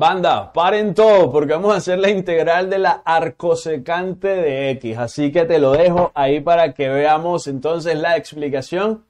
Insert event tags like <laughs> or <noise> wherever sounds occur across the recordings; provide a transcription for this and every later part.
Banda, paren todo porque vamos a hacer la integral de la arcosecante de x. Así que te lo dejo ahí para que veamos entonces la explicación.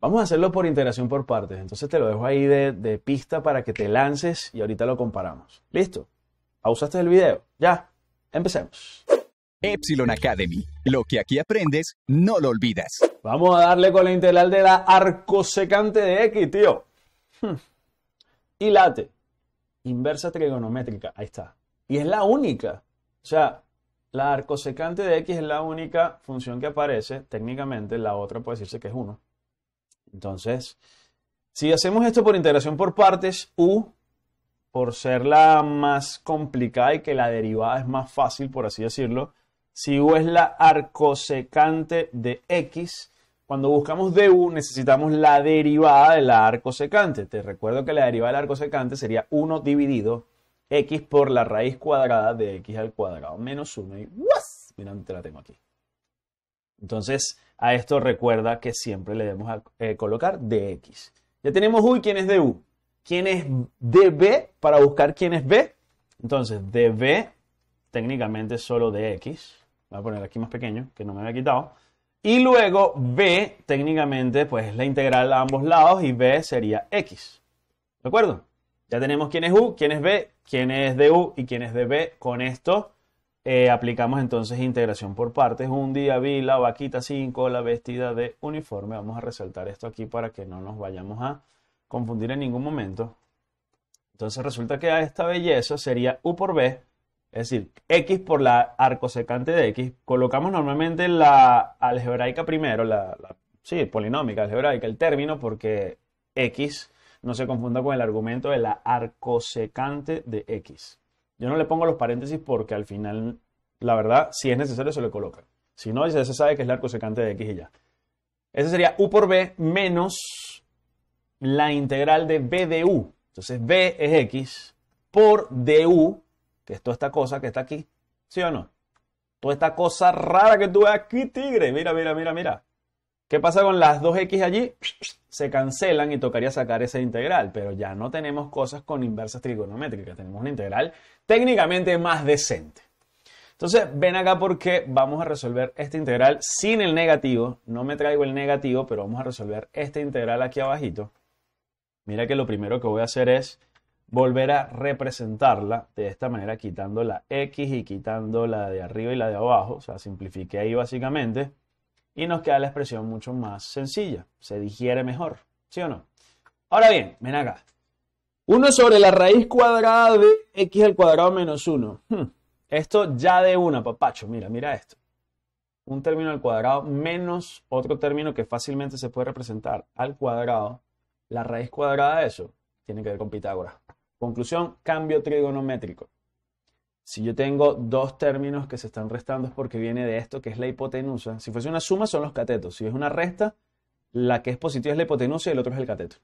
Vamos a hacerlo por integración por partes. Entonces te lo dejo ahí de, pista para que te lances y ahorita lo comparamos. ¿Listo? ¿Pausaste el video? Ya, empecemos. Epsilon Academy. Lo que aquí aprendes, no lo olvidas. Vamos a darle con la integral de la arcosecante de x, tío. Hmm. Y late inversa trigonométrica. Ahí está. Y es la única. O sea, la arcosecante de x es la única función que aparece técnicamente. La otra puede decirse que es 1. Entonces, si hacemos esto por integración por partes, u, por ser la más complicada y que la derivada es más fácil, por así decirlo, si u es la arcosecante de x, cuando buscamos DU necesitamos la derivada del arco secante. Te recuerdo que la derivada del arco secante sería 1 dividido x por la raíz cuadrada de x al cuadrado menos 1 y ¡was! te la tengo aquí. Entonces, a esto recuerda que siempre le debemos eh, colocar dx. Ya tenemos u y quién es du. ¿Quién es db para buscar quién es b? Entonces, db técnicamente es solo dx. Voy a poner aquí más pequeño, que no me había quitado. Y luego b, técnicamente, pues es la integral a ambos lados y b sería x. ¿De acuerdo? Ya tenemos quién es u, quién es b, quién es de u y quién es de b. Con esto eh, aplicamos entonces integración por partes. Un día vi la vaquita 5, la vestida de uniforme. Vamos a resaltar esto aquí para que no nos vayamos a confundir en ningún momento. Entonces resulta que a esta belleza sería u por b es decir, x por la arcosecante de x. Colocamos normalmente la algebraica primero, la, sí, polinómica algebraica, el término, porque x no se confunda con el argumento de la arcosecante de x. Yo no le pongo los paréntesis porque al final, la verdad, si es necesario se le coloca. Si no, ya se sabe que es la arcosecante de x y ya. Ese sería u por b menos la integral de b de u. Entonces b es x por du es toda esta cosa que está aquí. ¿Sí o no? Toda esta cosa rara que tú aquí, tigre. Mira, mira, mira, mira. ¿Qué pasa con las dos x allí? Se cancelan y tocaría sacar esa integral, pero ya no tenemos cosas con inversas trigonométricas, tenemos una integral técnicamente más decente. Entonces, ven acá porque vamos a resolver esta integral sin el negativo. No me traigo el negativo, pero vamos a resolver esta integral aquí abajito. Mira que lo primero que voy a hacer es volver a representarla de esta manera, quitando la X y quitando la de arriba y la de abajo. O sea, simplifique ahí básicamente. Y nos queda la expresión mucho más sencilla. Se digiere mejor, ¿sí o no? Ahora bien, ven acá. 1 sobre la raíz cuadrada de x al cuadrado menos 1. Hmm. Esto ya de una, papacho. Mira, mira esto. Un término al cuadrado menos otro término que fácilmente se puede representar al cuadrado. La raíz cuadrada de eso tiene que ver con Pitágoras. Conclusión, cambio trigonométrico. Si yo tengo dos términos que se están restando es porque viene de esto, que es la hipotenusa. Si fuese una suma, son los catetos. Si es una resta, la que es positiva es la hipotenusa y el otro es el cateto.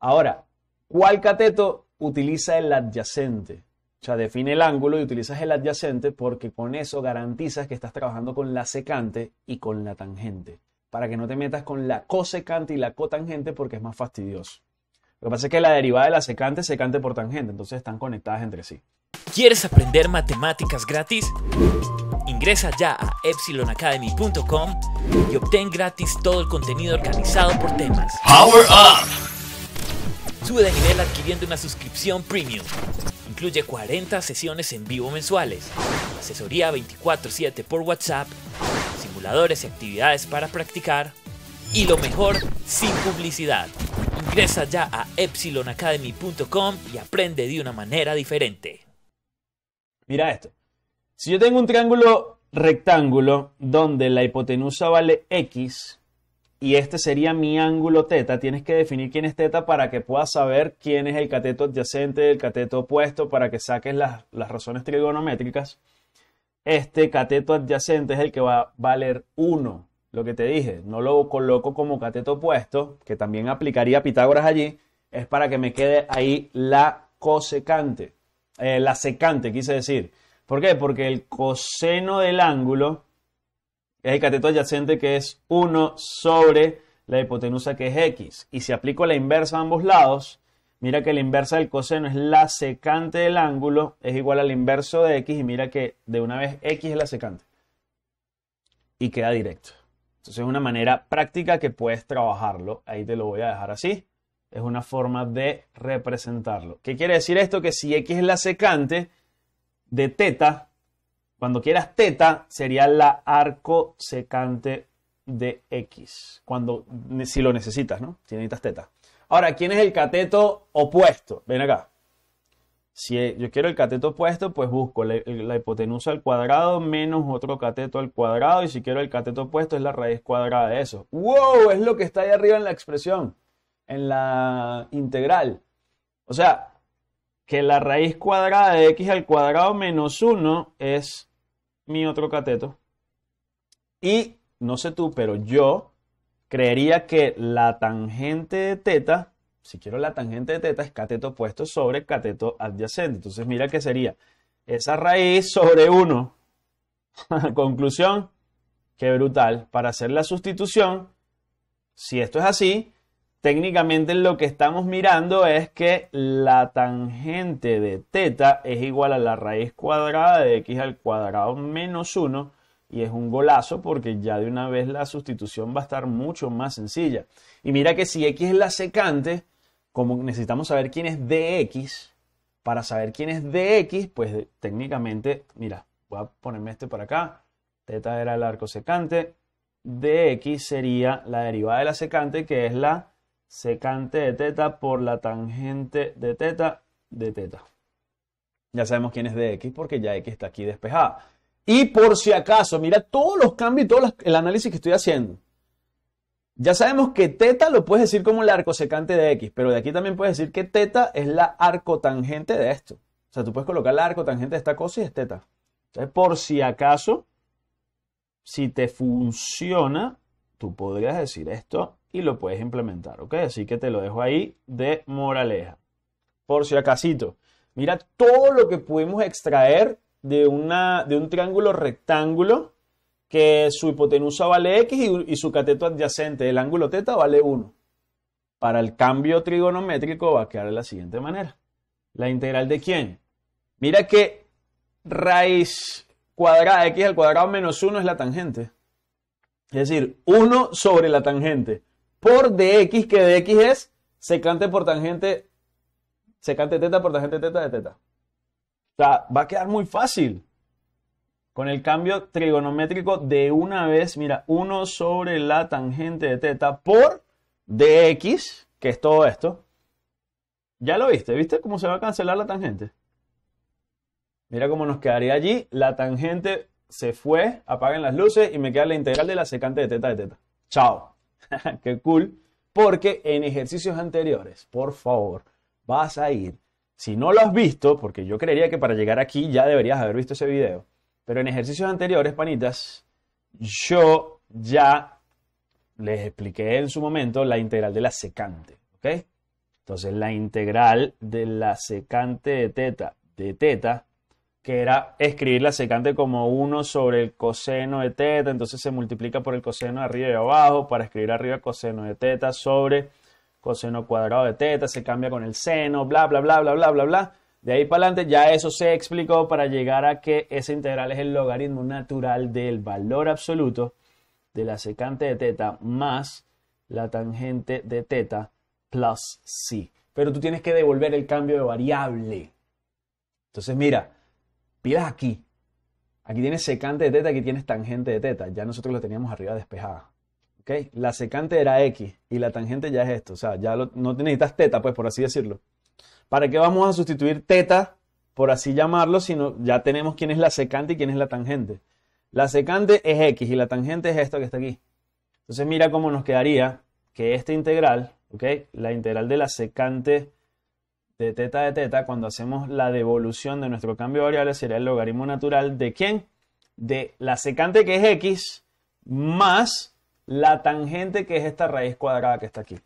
Ahora, ¿cuál cateto utiliza el adyacente? O sea, define el ángulo y utilizas el adyacente porque con eso garantizas que estás trabajando con la secante y con la tangente. Para que no te metas con la cosecante y la cotangente porque es más fastidioso. Lo que pasa es que la derivada de la secante es secante por tangente, entonces están conectadas entre sí. ¿Quieres aprender matemáticas gratis? Ingresa ya a epsilonacademy.com y obtén gratis todo el contenido organizado por temas. Power Up. Sube de nivel adquiriendo una suscripción premium. Incluye 40 sesiones en vivo mensuales, asesoría 24/7 por WhatsApp, simuladores y actividades para practicar y lo mejor sin publicidad. Ingresa ya a epsilonacademy.com y aprende de una manera diferente. Mira esto. Si yo tengo un triángulo rectángulo donde la hipotenusa vale x y este sería mi ángulo teta, tienes que definir quién es teta para que puedas saber quién es el cateto adyacente, el cateto opuesto, para que saques las, las razones trigonométricas. Este cateto adyacente es el que va a valer 1 lo que te dije, no lo coloco como cateto opuesto, que también aplicaría Pitágoras allí, es para que me quede ahí la cosecante, eh, la secante, quise decir. ¿Por qué? Porque el coseno del ángulo es el cateto adyacente que es 1 sobre la hipotenusa que es x. Y si aplico la inversa a ambos lados, mira que la inversa del coseno es la secante del ángulo, es igual al inverso de x y mira que de una vez x es la secante. Y queda directo. Entonces es una manera práctica que puedes trabajarlo. Ahí te lo voy a dejar así. Es una forma de representarlo. ¿Qué quiere decir esto? Que si X es la secante de teta, cuando quieras teta sería la arco secante de X. Cuando, si lo necesitas, ¿no? Si necesitas teta. Ahora, ¿quién es el cateto opuesto? Ven acá. Si yo quiero el cateto opuesto, pues busco la, hipotenusa al cuadrado menos otro cateto al cuadrado. Y si quiero el cateto opuesto, es la raíz cuadrada de eso. ¡Wow! Es lo que está ahí arriba en la expresión, en la integral. O sea, que la raíz cuadrada de x al cuadrado menos 1 es mi otro cateto. Y no sé tú, pero yo creería que la tangente de teta si quiero la tangente de teta, es cateto opuesto sobre cateto adyacente. Entonces, mira que sería esa raíz sobre 1. <laughs> Conclusión, qué brutal. Para hacer la sustitución, si esto es así, técnicamente lo que estamos mirando es que la tangente de teta es igual a la raíz cuadrada de x al cuadrado menos 1 y es un golazo porque ya de una vez la sustitución va a estar mucho más sencilla. Y mira que si x es la secante, como necesitamos saber quién es DX, para saber quién es DX, pues técnicamente, mira, voy a ponerme este por acá. Teta era el arco secante. DX sería la derivada de la secante, que es la secante de teta por la tangente de teta de teta. Ya sabemos quién es DX porque ya X está aquí despejada. Y por si acaso, mira todos los cambios y todo el análisis que estoy haciendo. Ya sabemos que teta lo puedes decir como la secante de x, pero de aquí también puedes decir que teta es la arcotangente de esto. O sea, tú puedes colocar la arcotangente de esta cosa y es teta. por si acaso, si te funciona, tú podrías decir esto y lo puedes implementar, ¿ok? Así que te lo dejo ahí de moraleja. Por si acasito, mira todo lo que pudimos extraer de, una, de un triángulo rectángulo que su hipotenusa vale x y, su cateto adyacente, el ángulo teta, vale 1. Para el cambio trigonométrico va a quedar de la siguiente manera. ¿La integral de quién? Mira que raíz cuadrada de x al cuadrado menos 1 es la tangente. Es decir, 1 sobre la tangente por dx, que dx es secante por tangente, secante teta por tangente teta de teta. O sea, va a quedar muy fácil con el cambio trigonométrico de una vez, mira, 1 sobre la tangente de teta por dx, que es todo esto. Ya lo viste, ¿viste cómo se va a cancelar la tangente? Mira cómo nos quedaría allí, la tangente se fue, apaguen las luces y me queda la integral de la secante de teta de teta. Chao. <laughs> Qué cool. Porque en ejercicios anteriores, por favor, vas a ir. Si no lo has visto, porque yo creería que para llegar aquí ya deberías haber visto ese video pero en ejercicios anteriores, panitas, yo ya les expliqué en su momento la integral de la secante. ¿Ok? Entonces, la integral de la secante de teta de teta, que era escribir la secante como 1 sobre el coseno de teta, entonces se multiplica por el coseno de arriba y abajo para escribir arriba coseno de teta sobre coseno cuadrado de teta, se cambia con el seno, bla, bla, bla, bla, bla, bla, bla. De ahí para adelante ya eso se explicó para llegar a que esa integral es el logaritmo natural del valor absoluto de la secante de teta más la tangente de teta plus c. Pero tú tienes que devolver el cambio de variable. Entonces mira, pidas aquí. Aquí tienes secante de teta, aquí tienes tangente de teta. Ya nosotros lo teníamos arriba despejada. La secante era x y la tangente ya es esto. O sea, ya no necesitas teta, pues por así decirlo. ¿Para qué vamos a sustituir teta, por así llamarlo, si ya tenemos quién es la secante y quién es la tangente? La secante es x y la tangente es esto que está aquí. Entonces mira cómo nos quedaría que esta integral, ¿ok? La integral de la secante de teta de teta, cuando hacemos la devolución de nuestro cambio de variable, sería el logaritmo natural de quién? De la secante que es x más la tangente que es esta raíz cuadrada que está aquí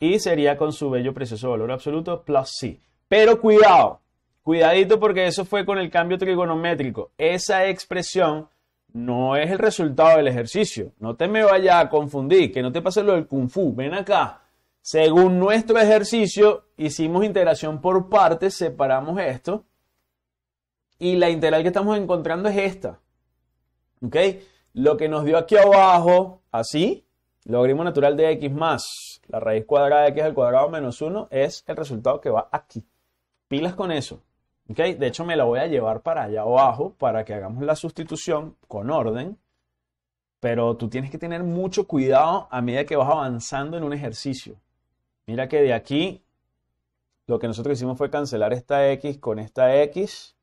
y sería con su bello precioso valor absoluto plus C. Pero cuidado, cuidadito porque eso fue con el cambio trigonométrico. Esa expresión no es el resultado del ejercicio. No te me vayas a confundir, que no te pase lo del kung fu. Ven acá. Según nuestro ejercicio, hicimos integración por partes, separamos esto. Y la integral que estamos encontrando es esta. ¿Ok? Lo que nos dio aquí abajo, así, logaritmo natural de x más la raíz cuadrada de x al cuadrado menos 1 es el resultado que va aquí. Pilas con eso. ¿ok? De hecho, me la voy a llevar para allá abajo para que hagamos la sustitución con orden. Pero tú tienes que tener mucho cuidado a medida que vas avanzando en un ejercicio. Mira que de aquí lo que nosotros hicimos fue cancelar esta x con esta x.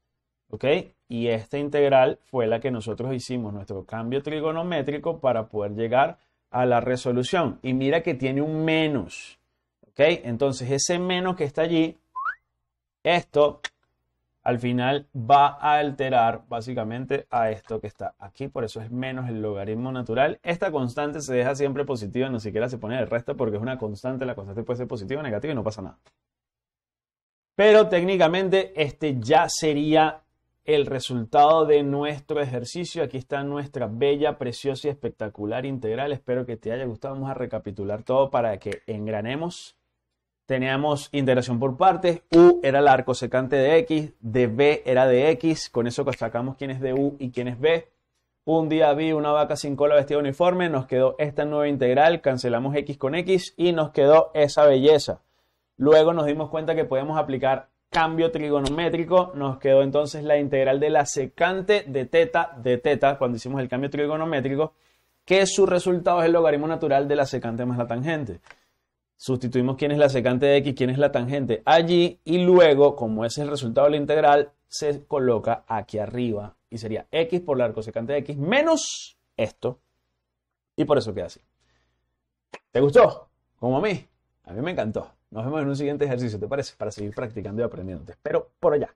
¿ok? Y esta integral fue la que nosotros hicimos, nuestro cambio trigonométrico para poder llegar a la resolución. Y mira que tiene un menos. ¿Ok? Entonces ese menos que está allí, esto al final va a alterar básicamente a esto que está aquí. Por eso es menos el logaritmo natural. Esta constante se deja siempre positiva, no siquiera se pone el resto. porque es una constante. La constante puede ser positiva o negativa y no pasa nada. Pero técnicamente este ya sería el resultado de nuestro ejercicio. Aquí está nuestra bella, preciosa y espectacular integral. Espero que te haya gustado. Vamos a recapitular todo para que engranemos. Teníamos integración por partes. U era el arco secante de X. De B era de X. Con eso sacamos quién es de U y quién es B. Un día vi una vaca sin cola vestida uniforme. Nos quedó esta nueva integral. Cancelamos X con X y nos quedó esa belleza. Luego nos dimos cuenta que podemos aplicar cambio trigonométrico, nos quedó entonces la integral de la secante de teta de teta, cuando hicimos el cambio trigonométrico, que su resultado es el logaritmo natural de la secante más la tangente. Sustituimos quién es la secante de x, quién es la tangente allí, y luego, como es el resultado de la integral, se coloca aquí arriba, y sería x por la arcosecante de x menos esto, y por eso queda así. ¿Te gustó? Como a mí. A mí me encantó. Nos vemos en un siguiente ejercicio, ¿te parece? Para seguir practicando y aprendiendo. Te espero por allá.